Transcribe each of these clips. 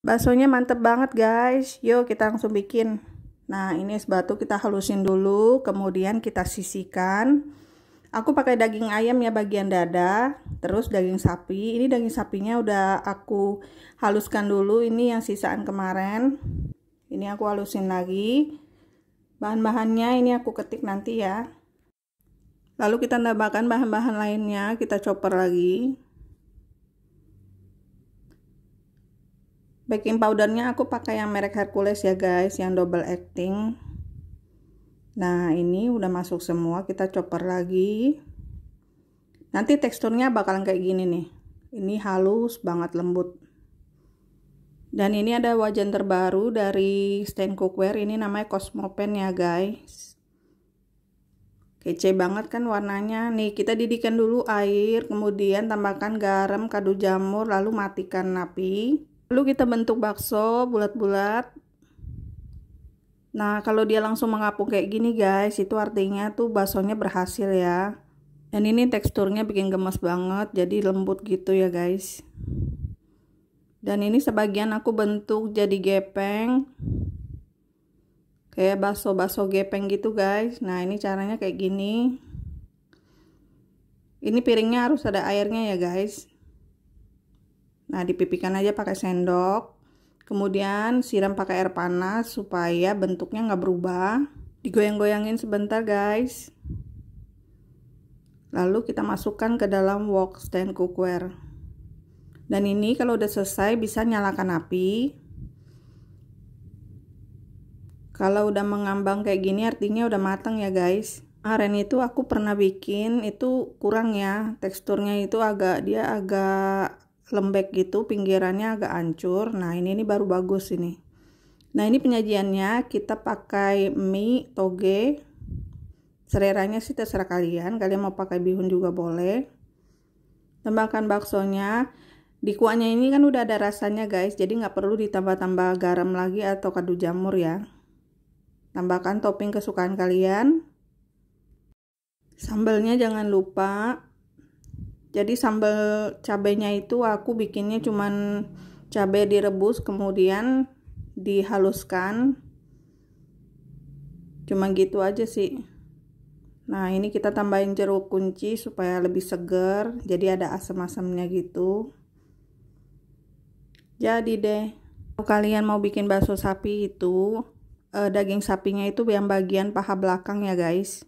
Baksonya mantep banget guys. Yuk kita langsung bikin. Nah ini es batu kita halusin dulu. Kemudian kita sisihkan. Aku pakai daging ayam ya bagian dada. Terus daging sapi. Ini daging sapinya udah aku haluskan dulu. Ini yang sisaan kemarin. Ini aku halusin lagi. Bahan-bahannya ini aku ketik nanti ya. Lalu kita tambahkan bahan-bahan lainnya. Kita chopper lagi. baking powdernya aku pakai yang merek Hercules ya guys yang double acting nah ini udah masuk semua kita chopper lagi nanti teksturnya bakalan kayak gini nih ini halus banget lembut dan ini ada wajan terbaru dari Stain Cookware ini namanya Cosmopen ya guys kece banget kan warnanya nih kita didihkan dulu air kemudian tambahkan garam kadu jamur lalu matikan api lalu kita bentuk bakso bulat-bulat nah kalau dia langsung mengapung kayak gini guys itu artinya tuh baksonya berhasil ya dan ini teksturnya bikin gemes banget jadi lembut gitu ya guys dan ini sebagian aku bentuk jadi gepeng kayak bakso-bakso gepeng gitu guys nah ini caranya kayak gini ini piringnya harus ada airnya ya guys Nah, dipipihkan aja pakai sendok. Kemudian siram pakai air panas supaya bentuknya nggak berubah. Digoyang-goyangin sebentar guys. Lalu kita masukkan ke dalam wok stand cookware. Dan ini kalau udah selesai bisa nyalakan api. Kalau udah mengambang kayak gini artinya udah matang ya guys. Aren itu aku pernah bikin itu kurang ya teksturnya itu agak dia agak lembek gitu, pinggirannya agak hancur. Nah, ini ini baru bagus ini. Nah, ini penyajiannya kita pakai mie toge. Seleranya sih terserah kalian, kalian mau pakai bihun juga boleh. Tambahkan baksonya. Di kuahnya ini kan udah ada rasanya guys, jadi nggak perlu ditambah-tambah garam lagi atau kadu jamur ya. Tambahkan topping kesukaan kalian. Sambalnya jangan lupa jadi sambal cabenya itu aku bikinnya cuman cabai direbus kemudian dihaluskan cuma gitu aja sih nah ini kita tambahin jeruk kunci supaya lebih segar, jadi ada asam-asamnya gitu jadi deh kalau kalian mau bikin bakso sapi itu eh, daging sapinya itu yang bagian paha belakang ya guys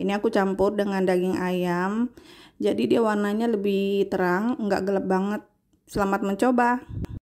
ini aku campur dengan daging ayam jadi dia warnanya lebih terang, nggak gelap banget. Selamat mencoba.